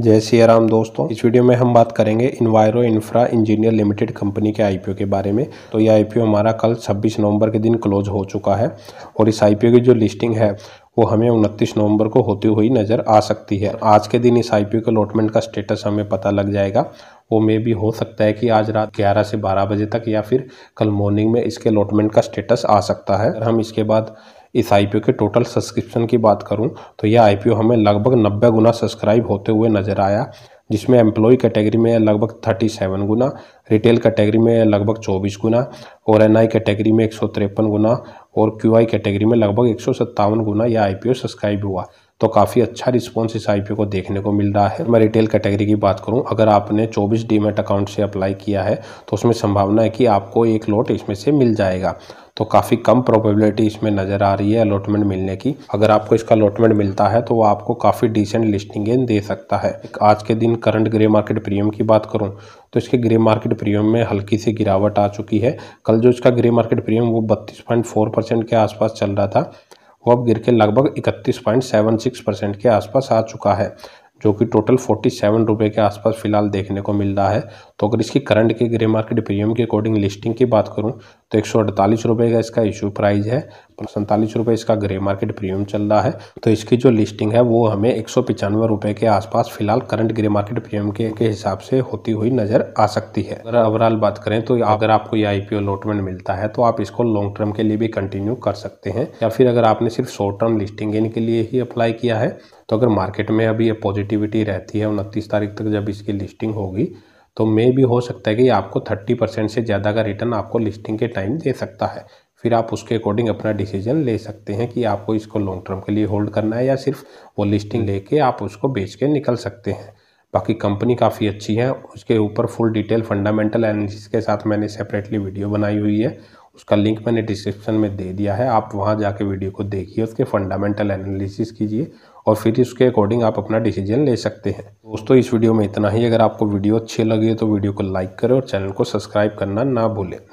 जय सियाराम दोस्तों इस वीडियो में हम बात करेंगे Enviro Infra engineer limited company के आईपीओ के बारे में तो यह आईपीओ हमारा कल 26 नवंबर के दिन क्लोज हो चुका है और इस आईपीओ की जो लिस्टिंग है वो हमें उनतीस नवंबर को होती हुई नज़र आ सकती है आज के दिन इस आईपीओ के अलॉटमेंट का स्टेटस हमें पता लग जाएगा वो मे भी हो सकता है कि आज रात 11 से 12 बजे तक या फिर कल मॉर्निंग में इसके अलॉटमेंट का स्टेटस आ सकता है हम इसके बाद इस आई के टोटल सब्सक्रिप्शन की बात करूं तो यह आई हमें लगभग नब्बे गुना सब्सक्राइब होते हुए नज़र आया जिसमें एम्प्लॉय कैटेगरी में लगभग 37 गुना रिटेल कैटेगरी में लगभग 24 गुना और एनआई कैटेगरी में एक गुना और क्यूआई कैटेगरी में लगभग एक गुना यह आईपीओ सब्सक्राइब हुआ तो काफ़ी अच्छा रिस्पॉन्स इस आई को देखने को मिल रहा है मैं रिटेल कैटेगरी की बात करूँ अगर आपने 24 डीमेट अकाउंट से अप्लाई किया है तो उसमें संभावना है कि आपको एक लॉट इसमें से मिल जाएगा तो काफ़ी कम प्रोबेबिलिटी इसमें नज़र आ रही है अलॉटमेंट मिलने की अगर आपको इसका अलॉटमेंट मिलता है तो वो आपको काफ़ी डिसेंट लिस्टिंग गेन दे सकता है आज के दिन करंट ग्रे मार्केट प्रीमियम की बात करूँ तो इसके ग्रे मार्केट प्रीमियम में हल्की सी गिरावट आ चुकी है कल जो इसका ग्रे मार्केट प्रीमियम वो बत्तीस पॉइंट फोर परसेंट के आसपास चल रहा था वो अब गिर के लगभग इकतीस पॉइंट सेवन सिक्स परसेंट के आसपास आ चुका है जो कि टोटल फोर्टी सेवन रुपये के आसपास फिलहाल देखने को मिल रहा है तो अगर इसकी करंट के ग्रे मार्केट प्रीमियम के अकॉर्डिंग लिस्टिंग की बात करूँ तो एक सौ का इसका इशू प्राइस है सैंतालीस रुपये इसका ग्रे मार्केट प्रीमियम चल रहा है तो इसकी जो लिस्टिंग है वो हमें एक सौ के आसपास फिलहाल करंट ग्रे मार्केट प्रीमियम के, के हिसाब से होती हुई नज़र आ सकती है अगर ओवरऑल बात करें तो अगर आपको ये आईपीओ अलॉटमेंट मिलता है तो आप इसको लॉन्ग टर्म के लिए भी कंटिन्यू कर सकते हैं या फिर अगर आपने सिर्फ शॉर्ट टर्म लिस्टिंग गेन के लिए ही अप्लाई किया है तो अगर मार्केट में अभी ये पॉजिटिविटी रहती है उनतीस तारीख तक जब इसकी लिस्टिंग होगी तो मे भी हो सकता है कि आपको थर्टी परसेंट से ज़्यादा का रिटर्न आपको लिस्टिंग के टाइम दे सकता है फिर आप उसके अकॉर्डिंग अपना डिसीजन ले सकते हैं कि आपको इसको लॉन्ग टर्म के लिए होल्ड करना है या सिर्फ वो लिस्टिंग हम्म। लेके आप उसको बेच के निकल सकते हैं बाकी कंपनी काफ़ी अच्छी है उसके ऊपर फुल डिटेल फंडामेंटल एनालिसिस के साथ मैंने सेपरेटली वीडियो बनाई हुई है उसका लिंक मैंने डिस्क्रिप्शन में दे दिया है आप वहाँ जाके वीडियो को देखिए उसके फंडामेंटल एनालिसिस कीजिए और फिर उसके अकॉर्डिंग आप अपना डिसीजन ले सकते हैं दोस्तों इस वीडियो में इतना ही अगर आपको वीडियो अच्छी लगी तो वीडियो को लाइक करें और चैनल को सब्सक्राइब करना ना भूलें